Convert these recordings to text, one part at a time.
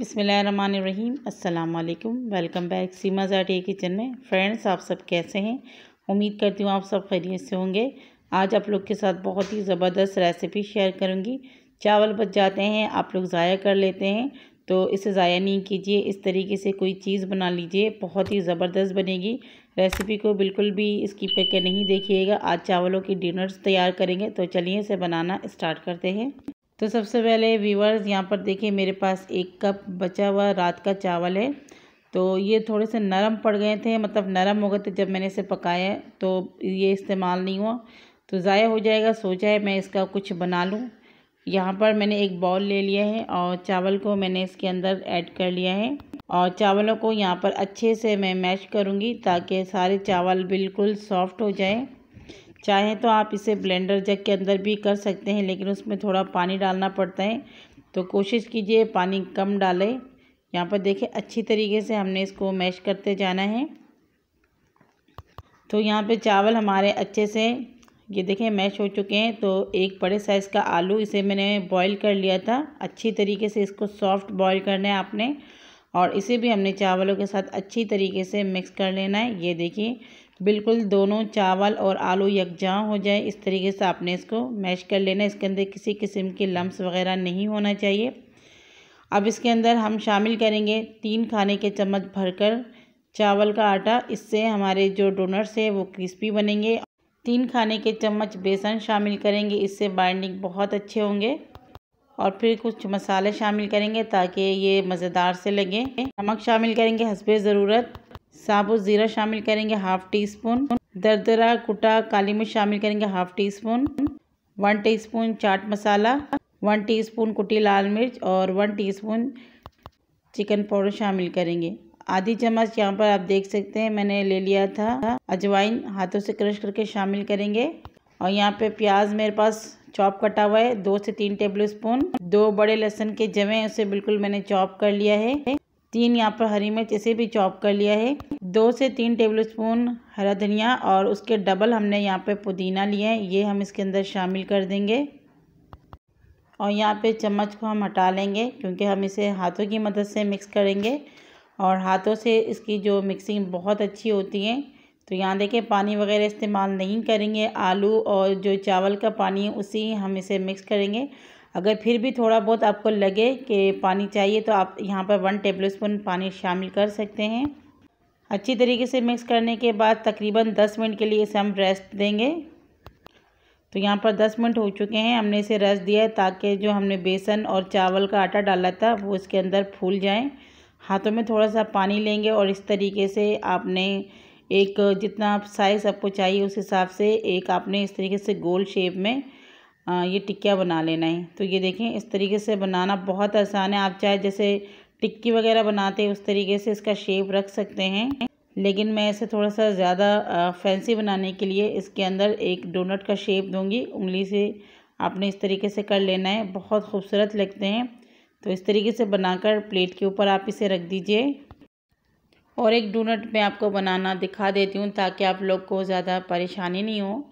बिसमीम अल्लाम welcome back Seema Jatiya kitchen में फ्रेंड्स आप सब कैसे हैं उम्मीद करती हूँ आप सब खैरियत से होंगे आज आप लोग के साथ बहुत ही ज़बरदस्त रेसिपी शेयर करूँगी चावल बच जाते हैं आप लोग ज़ाया कर लेते हैं तो इसे ज़ाया नहीं कीजिए इस तरीके से कोई चीज़ बना लीजिए बहुत ही ज़बरदस्त बनेगी रेसिपी को बिल्कुल भी इसकी पैके नहीं देखिएगा आज चावलों की डिनर्स तैयार करेंगे तो चलिए इसे बनाना इस्टार्ट करते हैं तो सबसे पहले व्यूवर्स यहाँ पर देखिए मेरे पास एक कप बचा हुआ रात का चावल है तो ये थोड़े से नरम पड़ गए थे मतलब नरम हो गए थे जब मैंने इसे पकाया तो ये इस्तेमाल नहीं हुआ तो ज़ाया हो जाएगा सोचा है मैं इसका कुछ बना लूँ यहाँ पर मैंने एक बाउल ले लिया है और चावल को मैंने इसके अंदर ऐड कर लिया है और चावलों को यहाँ पर अच्छे से मैं मैश करूँगी ताकि सारे चावल बिल्कुल सॉफ्ट हो जाए चाहें तो आप इसे ब्लेंडर जग के अंदर भी कर सकते हैं लेकिन उसमें थोड़ा पानी डालना पड़ता है तो कोशिश कीजिए पानी कम डालें यहाँ पर देखें अच्छी तरीके से हमने इसको मैश करते जाना है तो यहाँ पे चावल हमारे अच्छे से ये देखें मैश हो चुके हैं तो एक बड़े साइज़ का आलू इसे मैंने बॉईल कर लिया था अच्छी तरीके से इसको सॉफ्ट बॉईल करना है आपने और इसे भी हमने चावलों के साथ अच्छी तरीके से मिक्स कर लेना है ये देखिए बिल्कुल दोनों चावल और आलू यकजा हो जाए इस तरीके से आपने इसको मैश कर लेना इसके अंदर किसी किस्म के लम्स वगैरह नहीं होना चाहिए अब इसके अंदर हम शामिल करेंगे तीन खाने के चम्मच भरकर चावल का आटा इससे हमारे जो डोनट्स है वो क्रिस्पी बनेंगे तीन खाने के चम्मच बेसन शामिल करेंगे इससे बाइंडिंग बहुत अच्छे होंगे और फिर कुछ मसाले शामिल करेंगे ताकि ये मज़ेदार से लगे नमक शामिल करेंगे हंसबे ज़रूरत साबुत ज़ीरा शामिल करेंगे हाफ टी स्पून दरदरा कुटा काली मिर्च शामिल करेंगे half teaspoon one teaspoon chaat masala one teaspoon कुटी लाल मिर्च और one teaspoon chicken powder शामिल करेंगे आधी चम्मच यहाँ पर आप देख सकते हैं मैंने ले लिया था अजवाइन हाथों से क्रश करके शामिल करेंगे और यहाँ पे प्याज मेरे पास चॉप कटा हुआ है दो से तीन टेबल स्पून दो बड़े लहसुन के जमे उसे बिल्कुल मैंने चॉप कर लिया है तीन यहाँ पर हरी मिर्च इसे भी चॉप कर लिया है दो से तीन टेबल स्पून हरा धनिया और उसके डबल हमने यहाँ पे पुदीना लिया है ये हम इसके अंदर शामिल कर देंगे और यहाँ पे चम्मच को हम हटा लेंगे क्योंकि हम इसे हाथों की मदद से मिक्स करेंगे और हाथों से इसकी जो मिक्सिंग बहुत अच्छी होती है तो यहाँ देखें पानी वगैरह इस्तेमाल नहीं करेंगे आलू और जो चावल का पानी है उसी हम इसे मिक्स करेंगे अगर फिर भी थोड़ा बहुत आपको लगे कि पानी चाहिए तो आप यहाँ पर वन टेबल स्पून पानी शामिल कर सकते हैं अच्छी तरीके से मिक्स करने के बाद तकरीबन दस मिनट के लिए इसे हम रेस्ट देंगे तो यहाँ पर दस मिनट हो चुके हैं हमने इसे रेस्ट दिया है ताकि जो हमने बेसन और चावल का आटा डाला था वो इसके अंदर फूल जाएँ हाथों में थोड़ा सा पानी लेंगे और इस तरीके से आपने एक जितना साइज़ आपको चाहिए उस हिसाब से एक आपने इस तरीके से गोल शेप में ये टिक्किया बना लेना है तो ये देखें इस तरीके से बनाना बहुत आसान है आप चाहे जैसे टिक्की वगैरह बनाते हैं उस तरीके से इसका शेप रख सकते हैं लेकिन मैं इसे थोड़ा सा ज़्यादा फैंसी बनाने के लिए इसके अंदर एक डोनट का शेप दूंगी उंगली से आपने इस तरीके से कर लेना है बहुत खूबसूरत लगते हैं तो इस तरीके से बनाकर प्लेट के ऊपर आप इसे रख दीजिए और एक डोनट मैं आपको बनाना दिखा देती हूँ ताकि आप लोग को ज़्यादा परेशानी नहीं हो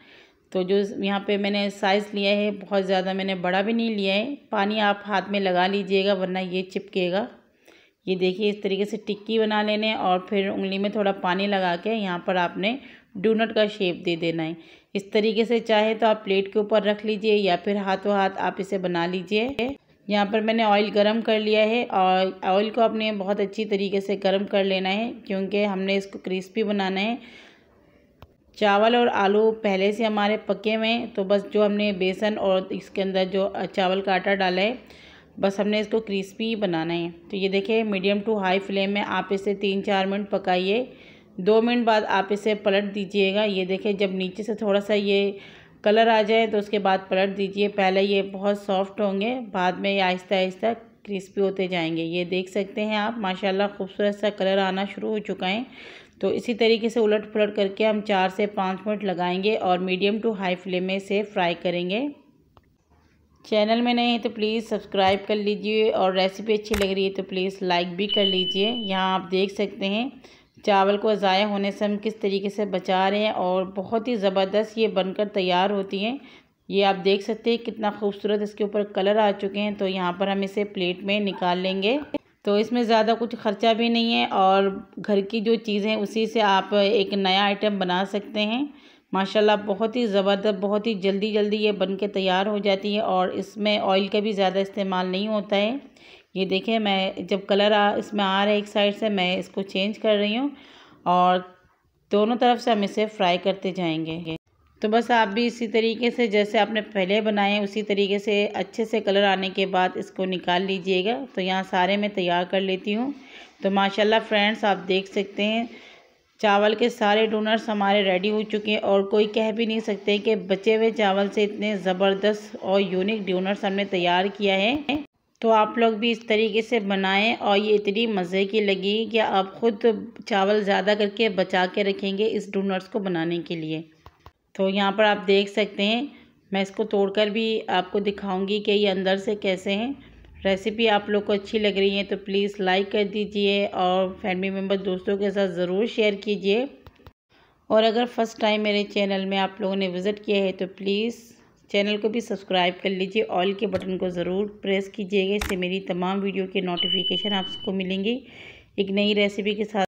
तो जो यहाँ पे मैंने साइज़ लिया है बहुत ज़्यादा मैंने बड़ा भी नहीं लिया है पानी आप हाथ में लगा लीजिएगा वरना ये चिपकेगा ये देखिए इस तरीके से टिक्की बना लेने और फिर उंगली में थोड़ा पानी लगा के यहाँ पर आपने डोनट का शेप दे देना है इस तरीके से चाहे तो आप प्लेट के ऊपर रख लीजिए या फिर हाथों हाथ आप इसे बना लीजिए यहाँ पर मैंने ऑयल गरम कर लिया है और ऑयल को आपने बहुत अच्छी तरीके से गरम कर लेना है क्योंकि हमने इसको क्रिस्पी बनाना है चावल और आलू पहले से हमारे पके हुए हैं तो बस जो हमने बेसन और इसके अंदर जो चावल का आटा डाला है बस हमने इसको क्रिस्पी बनाना है तो ये देखिए मीडियम टू हाई फ्लेम में आप इसे तीन चार मिनट पकाइए दो मिनट बाद आप इसे पलट दीजिएगा ये देखिए जब नीचे से थोड़ा सा ये कलर आ जाए तो उसके बाद पलट दीजिए पहले ये बहुत सॉफ्ट होंगे बाद में ये आहिस्ता आहिस्ता क्रिस्पी होते जाएंगे ये देख सकते हैं आप माशाल्लाह खूबसूरत सा कलर आना शुरू हो चुका है तो इसी तरीके से उलट पुलट करके हम चार से पाँच मिनट लगाएंगे और मीडियम टू हाई फ्लेम में इसे फ्राई करेंगे चैनल में नहीं है तो प्लीज़ सब्सक्राइब कर लीजिए और रेसिपी अच्छी लग रही है तो प्लीज़ लाइक भी कर लीजिए यहाँ आप देख सकते हैं चावल को ज़ाया होने से हम किस तरीके से बचा रहे हैं और बहुत ही ज़बरदस्त ये बनकर तैयार होती हैं ये आप देख सकते हैं कितना खूबसूरत इसके ऊपर कलर आ चुके हैं तो यहाँ पर हम इसे प्लेट में निकाल लेंगे तो इसमें ज़्यादा कुछ ख़र्चा भी नहीं है और घर की जो चीज़ें उसी से आप एक नया आइटम बना सकते हैं माशाल्लाह बहुत ही ज़बरदस्त बहुत ही जल्दी जल्दी ये बन के तैयार हो जाती है और इसमें ऑयल का भी ज़्यादा इस्तेमाल नहीं होता है ये देखें मैं जब कलर आ इसमें आ रहा है एक साइड से मैं इसको चेंज कर रही हूँ और दोनों तरफ से हम इसे फ्राई करते जाएंगे तो बस आप भी इसी तरीके से जैसे आपने पहले बनाए उसी तरीके से अच्छे से कलर आने के बाद इसको निकाल लीजिएगा तो यहाँ सारे मैं तैयार कर लेती हूँ तो माशाल्लाह फ्रेंड्स आप देख सकते हैं चावल के सारे डोनर्स हमारे रेडी हो चुके हैं और कोई कह भी नहीं सकते कि बचे हुए चावल से इतने ज़बरदस्त और यूनिक डोनर्स हमने तैयार किया है तो आप लोग भी इस तरीके से बनाएं और ये इतनी मज़े की लगी कि आप ख़ुद चावल ज़्यादा करके बचा के रखेंगे इस डोनर्स को बनाने के लिए तो यहाँ पर आप देख सकते हैं मैं इसको तोड़कर भी आपको दिखाऊंगी कि ये अंदर से कैसे हैं रेसिपी आप लोग को अच्छी लग रही है तो प्लीज़ लाइक कर दीजिए और फैमिली मेम्बर दोस्तों के साथ ज़रूर शेयर कीजिए और अगर फ़र्स्ट टाइम मेरे चैनल में आप लोगों ने विज़िट किया है तो प्लीज़ चैनल को भी सब्सक्राइब कर लीजिए ऑल के बटन को ज़रूर प्रेस कीजिएगा इससे मेरी तमाम वीडियो के नोटिफिकेशन आपको मिलेंगी एक नई रेसिपी के साथ